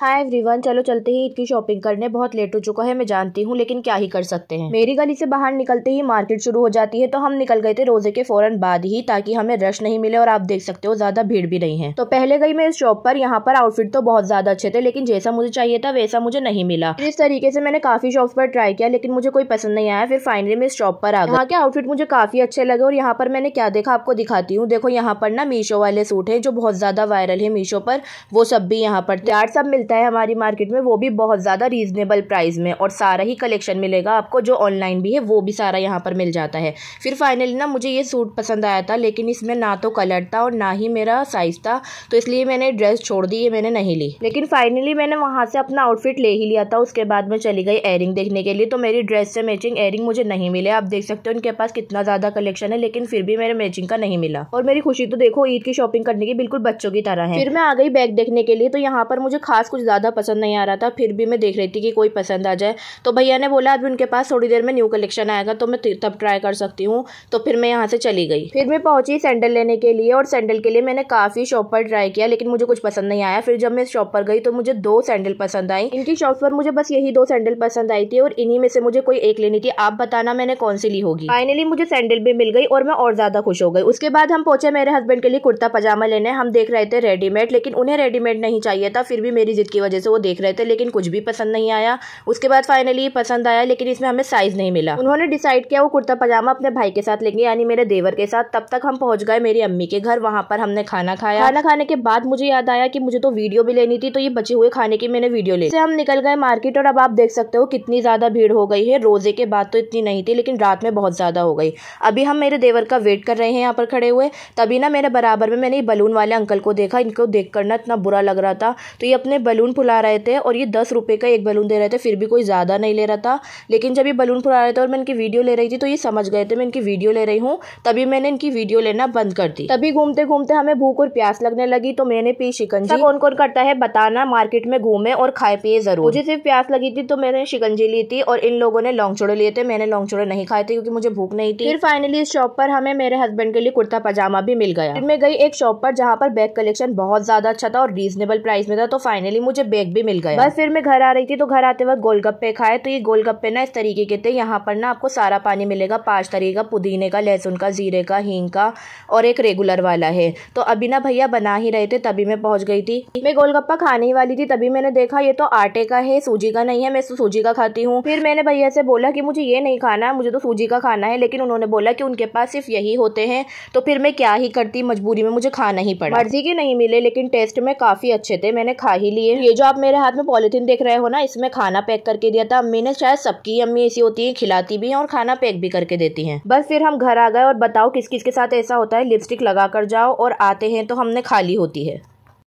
hi everyone चलो चलते ही इतनी की शॉपिंग करने बहुत लेट हो चुका है मैं जानती हूँ लेकिन क्या ही कर सकते हैं मेरी गली से बाहर निकलते ही मार्केट शुरू हो जाती है तो हम निकल गए थे रोजे के फौरन बाद ही ताकि हमें रश नहीं मिले और आप देख सकते हो ज्यादा भीड़ भी नहीं है तो पहले गई मैं इस शॉप पर यहाँ पर आउटफिट तो बहुत ज्यादा अच्छे थे लेकिन जैसा मुझे चाहिए था वैसा मुझे नहीं मिला तो इस तरीके से मैंने काफी शॉप पर ट्राई किया लेकिन मुझे कोई पसंद नहीं आया फिर फाइनली मैं इस शॉप पर आ गया के आउटफिट मुझे काफी अच्छे लगे और यहाँ पर मैंने क्या देखा आपको दिखाती हूँ देखो यहाँ पर ना मीशो वाले सूट है जो बहुत ज्यादा वायरल है मीशो पर वो सब भी यहाँ पर थे सब मिलते मिलता है हमारी मार्केट में वो भी बहुत ज़्यादा रीज़नेबल प्राइस में और सारा ही कलेक्शन मिलेगा आपको जो ऑनलाइन भी है वो भी सारा यहाँ पर मिल जाता है फिर फाइनली ना मुझे ये सूट पसंद आया था लेकिन इसमें ना तो कलर था और ना ही मेरा साइज़ था तो इसलिए मैंने ड्रेस छोड़ दी ये मैंने नहीं ली लेकिन फाइनली मैंने वहाँ से अपना आउटफिट ले ही लिया था उसके बाद में चली गई एयरिंग देखने के लिए तो मेरी ड्रेस से मैचिंग एयरिंग मुझे नहीं मिले आप देख सकते हो उनके पास कितना ज़्यादा कलेक्शन है लेकिन फिर भी मेरे मैचिंग का नहीं मिला और मेरी खुशी तो देखो ईद की शॉपिंग करने की बिल्कुल बच्चों की तरह है फिर मैं आ गई बैग देखने के लिए तो यहाँ पर मुझे खास कुछ ज़्यादा पसंद नहीं आ रहा था फिर भी मैं देख रही थी कि कोई पसंद आ जाए तो भैया ने बोला अभी उनके पास थोड़ी देर में न्यू कलेक्शन आएगा तो मैं तब ट्राई कर सकती हूँ तो फिर मैं यहाँ से चली गई फिर मैं पहुँची सैंडल लेने के लिए और सैंडल के लिए मैंने काफ़ी शॉप पर ट्राई किया लेकिन मुझे कुछ पसंद नहीं आया फिर जब मैं शॉप पर गई तो मुझे दो सैंडल पसंद आई इनकी शॉप पर मुझे बस यही दो सैंडल पसंद आई थी और इन्हीं में से मुझे कोई एक लेनी थी आप बताना मैंने कौन सी ली होगी फाइनली मुझे सैंडल भी मिल गई और मैं और ज़्यादा खुश हो गई उसके बाद हम पहुँचे मेरे हस्बैंड के लिए कुर्ता पजामा लेने हम देख रहे थे रेडीमेड लेकिन उन्हें रेडीमेड नहीं चाहिए था फिर भी मेरी की वजह से वो देख रहे थे लेकिन कुछ भी पसंद नहीं आया उसके बाद फाइनली पसंद आया लेकिन इसमें हमें साइज़ नहीं मिला उन्होंने डिसाइड किया वो कुर्ता पजामा अपने भाई के साथ लेंगे यानी मेरे देवर के साथ तब तक हम पहुंच गए मेरी अम्मी के घर वहाँ पर हमने खाना खाया खाना खाने के बाद मुझे याद आया कि मुझे तो वीडियो भी लेनी थी तो ये बचे हुए खाने की मैंने वीडियो ली हम निकल गए मार्केट और अब आप देख सकते हो कितनी ज़्यादा भीड़ हो गई है रोज़े के बाद तो इतनी नहीं थी लेकिन रात में बहुत ज़्यादा हो गई अभी हम मेरे देवर का वेट कर रहे हैं यहाँ पर खड़े हुए तभी ना मेरे बराबर में मैंने बलून वाले अंकल को देखा इनको देख ना इतना बुरा लग रहा था तो ये अपने बलून फुला रहे थे और ये दस रुपये का एक बलून दे रहे थे फिर भी कोई ज़्यादा नहीं ले रहा था लेकिन जब ये बलून फुला रहे थे और मैं इनकी वीडियो ले रही थी तो ये समझ गए थे मैं इनकी वीडियो ले रही हूँ तभी मैंने इनकी वीडियो लेना बंद कर दी तभी घूमते घूमते हमें भूख और प्यास लगने लगी तो मैंने पी शिकंजी कौन कौन करता है बताना मार्केट में घूमे और खाए पिए जरूर मुझे सिर्फ प्यास लगी थी तो मैंने शिकंजी ली थी और इन लोगों ने लॉन्ग चौड़े लिए थे मैंने लॉन्ग चौड़े नहीं खाए थे क्योंकि मुझे भूख नहीं थी फिर फाइनली इस शॉप पर हमें मेरे हस्बैंड के लिए कुर्ता पजामा भी मिल गया फिर मैं गई एक शॉप पर जहाँ पर बैग कलेक्शन बहुत ज्यादा अच्छा था और रीजनेबल प्राइस में था तो फाइनली मुझे बैग भी मिल गया बस फिर मैं घर आ रही थी तो घर आते वक्त गोलगप्पे खाए तो ये गोलगप्पे ना इस तरीके के थे यहाँ पर ना आपको सारा पानी मिलेगा पाँच तरीके का पुदीने का लहसुन का जीरे का हींग का और एक रेगुलर वाला है तो अभी ना भैया बना ही रहे थे तभी मैं पहुँच गई थी मैं गोलगप्पा खाने ही वाली थी तभी मैंने देखा ये तो आटे का है सूजी का नहीं है मैं सूजी का खाती हूँ फिर मैंने भैया से बोला कि मुझे ये नहीं खाना है मुझे तो सूजी का खाना है लेकिन उन्होंने बोला कि उनके पास सिर्फ यही होते हैं तो फिर मैं क्या ही करती मजबूरी में मुझे खाना ही पड़ा मर्जी के नहीं मिले लेकिन टेस्ट में काफ़ी अच्छे थे मैंने खा ही लिए पॉलीथीन ये जो आप मेरे हाथ में पॉलीथीन देख रहे हो ना इसमें खाना पैक करके दिया था अम्मी ने शायद सबकी अम्मी ऐसी होती है खिलाती भी है और खाना पैक भी करके देती है बस फिर हम घर आ गए और बताओ किस किस के साथ ऐसा होता है लिपस्टिक लगा कर जाओ और आते हैं तो हमने खाली होती है